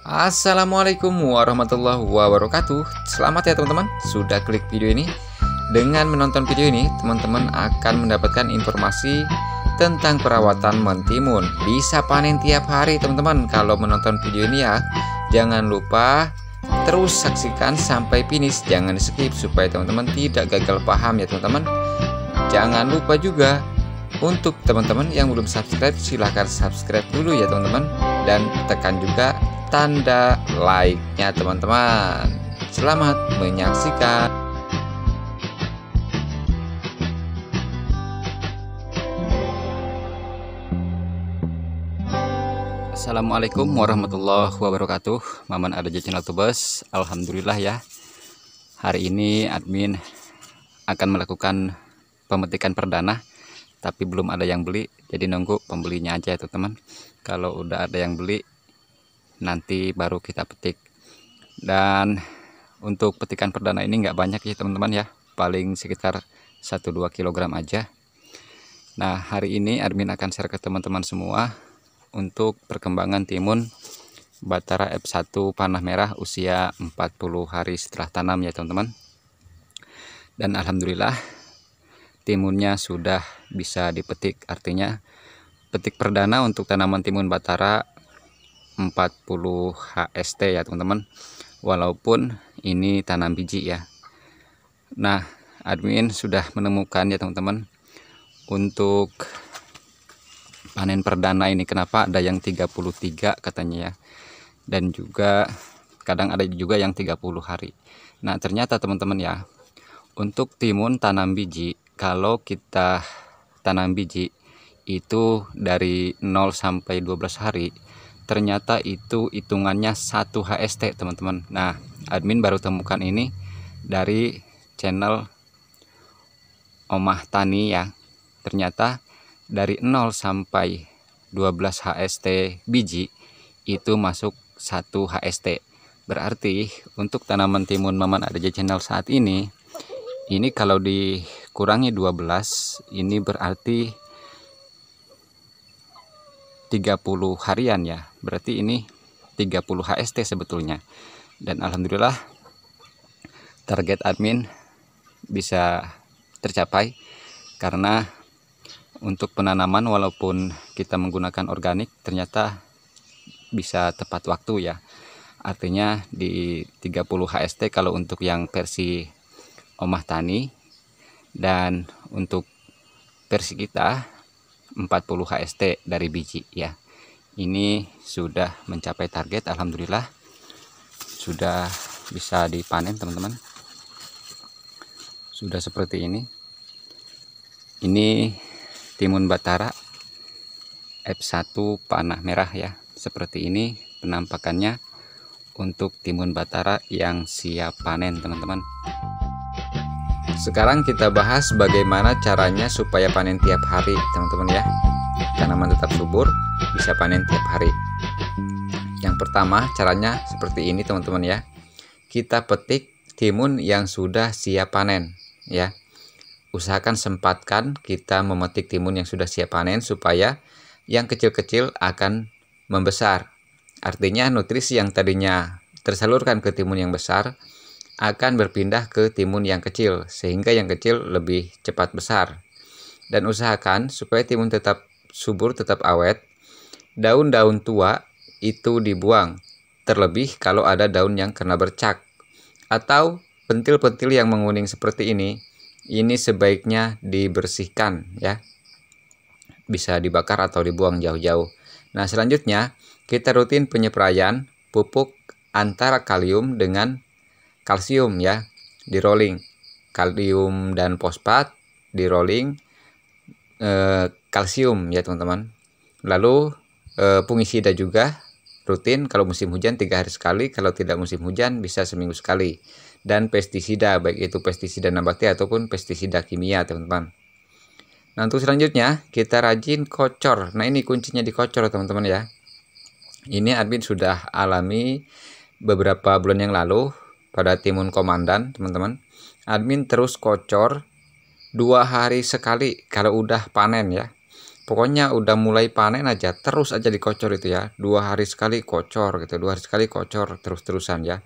Assalamualaikum warahmatullahi wabarakatuh Selamat ya teman-teman Sudah klik video ini Dengan menonton video ini Teman-teman akan mendapatkan informasi Tentang perawatan mentimun Bisa panen tiap hari teman-teman Kalau menonton video ini ya Jangan lupa terus saksikan sampai finish Jangan skip supaya teman-teman tidak gagal paham ya teman-teman Jangan lupa juga untuk teman-teman yang belum subscribe silahkan subscribe dulu ya teman-teman Dan tekan juga tanda like-nya teman-teman. Selamat menyaksikan. Assalamualaikum warahmatullahi wabarakatuh Maman ada di Channel Tubes Alhamdulillah ya Hari ini admin akan melakukan pemetikan perdana Tapi belum ada yang beli Jadi nunggu pembelinya aja itu ya, teman Kalau udah ada yang beli nanti baru kita petik dan untuk petikan perdana ini nggak banyak ya teman-teman ya paling sekitar 1-2 kg aja nah hari ini Armin akan share ke teman-teman semua untuk perkembangan timun Batara F1 panah merah usia 40 hari setelah tanam ya teman-teman dan Alhamdulillah timunnya sudah bisa dipetik artinya petik perdana untuk tanaman timun Batara 40 HST ya teman-teman walaupun ini tanam biji ya nah admin sudah menemukan ya teman-teman untuk panen perdana ini kenapa ada yang 33 katanya ya dan juga kadang ada juga yang 30 hari nah ternyata teman-teman ya untuk timun tanam biji kalau kita tanam biji itu dari 0 sampai 12 hari ternyata itu hitungannya 1 HST teman-teman nah admin baru temukan ini dari channel Omah Tani ya ternyata dari 0 sampai 12 HST biji itu masuk 1 HST berarti untuk tanaman timun maman di channel saat ini ini kalau dikurangi 12 ini berarti 30 harian ya berarti ini 30 HST sebetulnya dan Alhamdulillah target admin bisa tercapai karena untuk penanaman walaupun kita menggunakan organik ternyata bisa tepat waktu ya artinya di 30 HST kalau untuk yang versi omah tani dan untuk versi kita 40 HST dari biji ya ini sudah mencapai target Alhamdulillah sudah bisa dipanen teman-teman sudah seperti ini ini timun batara F1 panah merah ya seperti ini penampakannya untuk timun batara yang siap panen teman-teman sekarang kita bahas bagaimana caranya supaya panen tiap hari, teman-teman ya. Tanaman tetap subur, bisa panen tiap hari. Yang pertama, caranya seperti ini, teman-teman ya. Kita petik timun yang sudah siap panen, ya. Usahakan sempatkan kita memetik timun yang sudah siap panen supaya yang kecil-kecil akan membesar. Artinya nutrisi yang tadinya tersalurkan ke timun yang besar akan berpindah ke timun yang kecil, sehingga yang kecil lebih cepat besar. Dan usahakan supaya timun tetap subur, tetap awet, daun-daun tua itu dibuang, terlebih kalau ada daun yang kena bercak. Atau pentil-pentil yang menguning seperti ini, ini sebaiknya dibersihkan ya. Bisa dibakar atau dibuang jauh-jauh. Nah selanjutnya, kita rutin penyeprayan pupuk antara kalium dengan kalsium ya di rolling kalium dan fosfat di rolling e, kalsium ya teman-teman lalu e, eh, fungisida juga rutin kalau musim hujan tiga hari sekali kalau tidak musim hujan bisa seminggu sekali dan pestisida baik itu pestisida nabati ataupun pestisida kimia teman-teman nah untuk selanjutnya kita rajin kocor nah ini kuncinya dikocor teman-teman ya ini admin sudah alami beberapa bulan yang lalu pada timun komandan teman-teman admin terus kocor dua hari sekali kalau udah panen ya pokoknya udah mulai panen aja terus aja dikocor itu ya dua hari sekali kocor gitu dua hari sekali kocor terus-terusan ya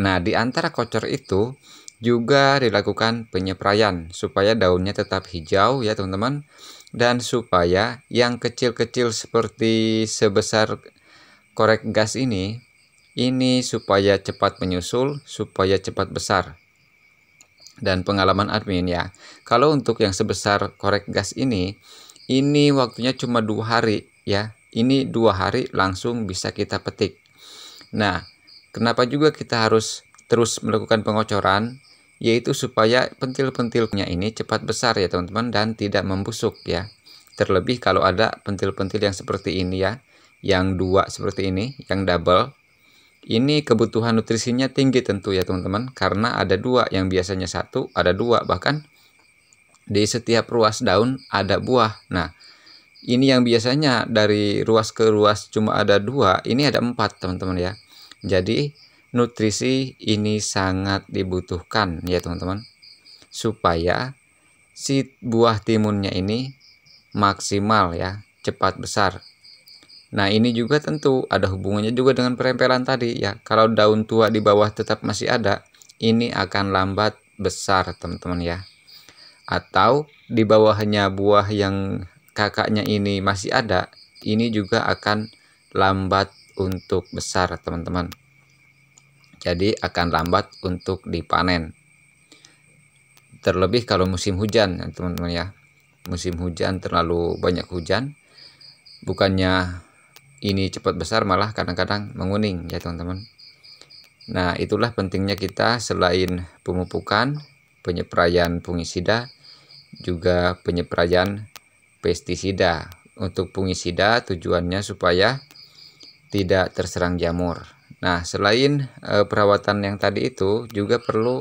nah di antara kocor itu juga dilakukan penyeprayan supaya daunnya tetap hijau ya teman-teman dan supaya yang kecil-kecil seperti sebesar korek gas ini ini supaya cepat menyusul, supaya cepat besar. Dan pengalaman admin ya. Kalau untuk yang sebesar korek gas ini, ini waktunya cuma dua hari ya. Ini dua hari langsung bisa kita petik. Nah, kenapa juga kita harus terus melakukan pengocoran? Yaitu supaya pentil-pentilnya ini cepat besar ya teman-teman dan tidak membusuk ya. Terlebih kalau ada pentil-pentil yang seperti ini ya, yang dua seperti ini, yang double ini kebutuhan nutrisinya tinggi tentu ya teman-teman karena ada dua yang biasanya satu ada dua bahkan di setiap ruas daun ada buah. Nah ini yang biasanya dari ruas ke ruas cuma ada dua ini ada empat teman-teman ya. Jadi nutrisi ini sangat dibutuhkan ya teman-teman supaya si buah timunnya ini maksimal ya cepat besar Nah, ini juga tentu ada hubungannya juga dengan perempelan tadi ya. Kalau daun tua di bawah tetap masih ada, ini akan lambat besar, teman-teman ya. Atau di bawahnya buah yang kakaknya ini masih ada, ini juga akan lambat untuk besar, teman-teman. Jadi akan lambat untuk dipanen. Terlebih kalau musim hujan, teman-teman ya. Musim hujan terlalu banyak hujan, bukannya ini cepat besar malah kadang-kadang menguning ya teman-teman nah itulah pentingnya kita selain pemupukan penyeprayan fungisida juga penyeprayan pestisida untuk fungisida tujuannya supaya tidak terserang jamur nah selain e, perawatan yang tadi itu juga perlu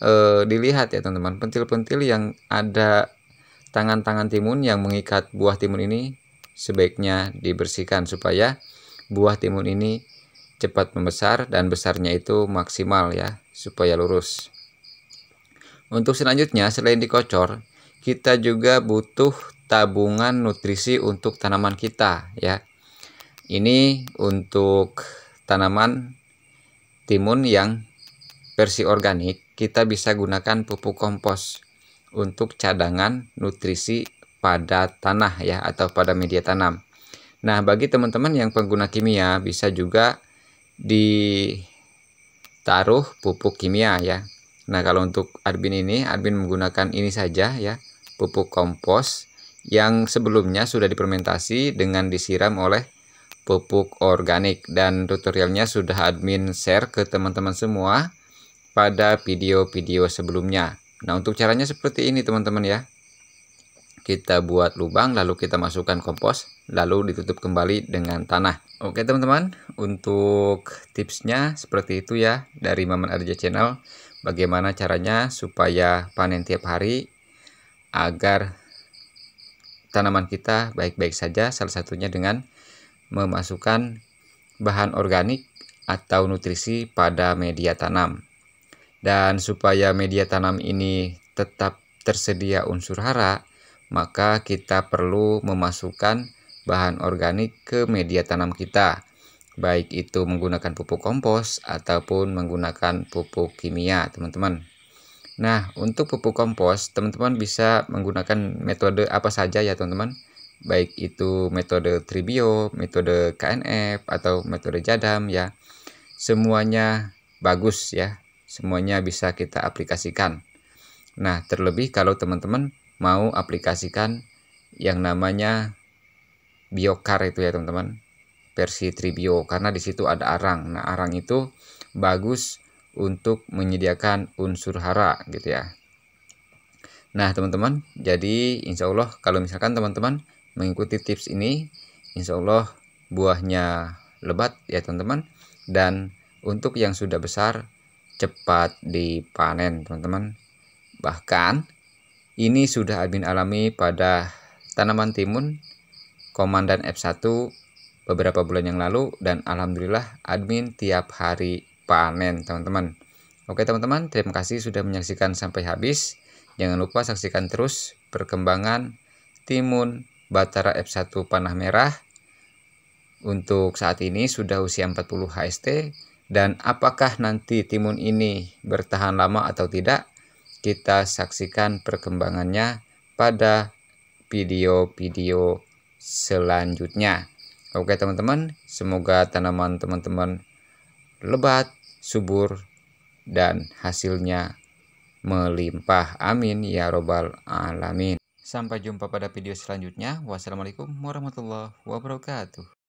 e, dilihat ya teman-teman pentil-pentil yang ada tangan-tangan timun yang mengikat buah timun ini sebaiknya dibersihkan supaya buah timun ini cepat membesar dan besarnya itu maksimal ya supaya lurus untuk selanjutnya selain dikocor kita juga butuh tabungan nutrisi untuk tanaman kita ya ini untuk tanaman timun yang versi organik kita bisa gunakan pupuk kompos untuk cadangan nutrisi pada tanah ya atau pada media tanam. Nah, bagi teman-teman yang pengguna kimia bisa juga ditaruh pupuk kimia ya. Nah, kalau untuk Arbin ini, Arbin menggunakan ini saja ya, pupuk kompos yang sebelumnya sudah dipermentasi dengan disiram oleh pupuk organik dan tutorialnya sudah admin share ke teman-teman semua pada video-video sebelumnya. Nah, untuk caranya seperti ini teman-teman ya kita buat lubang lalu kita masukkan kompos lalu ditutup kembali dengan tanah oke teman-teman untuk tipsnya seperti itu ya dari Maman Arja Channel bagaimana caranya supaya panen tiap hari agar tanaman kita baik-baik saja salah satunya dengan memasukkan bahan organik atau nutrisi pada media tanam dan supaya media tanam ini tetap tersedia unsur hara maka kita perlu memasukkan bahan organik ke media tanam kita, baik itu menggunakan pupuk kompos ataupun menggunakan pupuk kimia, teman-teman. Nah, untuk pupuk kompos, teman-teman bisa menggunakan metode apa saja ya, teman-teman. Baik itu metode tribio, metode KNF, atau metode jadam ya. Semuanya bagus ya, semuanya bisa kita aplikasikan. Nah, terlebih kalau teman-teman mau aplikasikan yang namanya biokar itu ya teman-teman versi tribio karena di situ ada arang nah arang itu bagus untuk menyediakan unsur hara gitu ya nah teman-teman jadi insya Allah kalau misalkan teman-teman mengikuti tips ini insya Allah buahnya lebat ya teman-teman dan untuk yang sudah besar cepat dipanen teman-teman bahkan ini sudah admin alami pada tanaman timun, komandan F1 beberapa bulan yang lalu dan alhamdulillah admin tiap hari panen teman-teman. Oke teman-teman, terima kasih sudah menyaksikan sampai habis. Jangan lupa saksikan terus perkembangan timun Batara F1 panah merah untuk saat ini sudah usia 40 HST dan apakah nanti timun ini bertahan lama atau tidak kita saksikan perkembangannya pada video-video selanjutnya. Oke teman-teman, semoga tanaman teman-teman lebat, subur, dan hasilnya melimpah. Amin ya robbal alamin. Sampai jumpa pada video selanjutnya. Wassalamualaikum warahmatullahi wabarakatuh.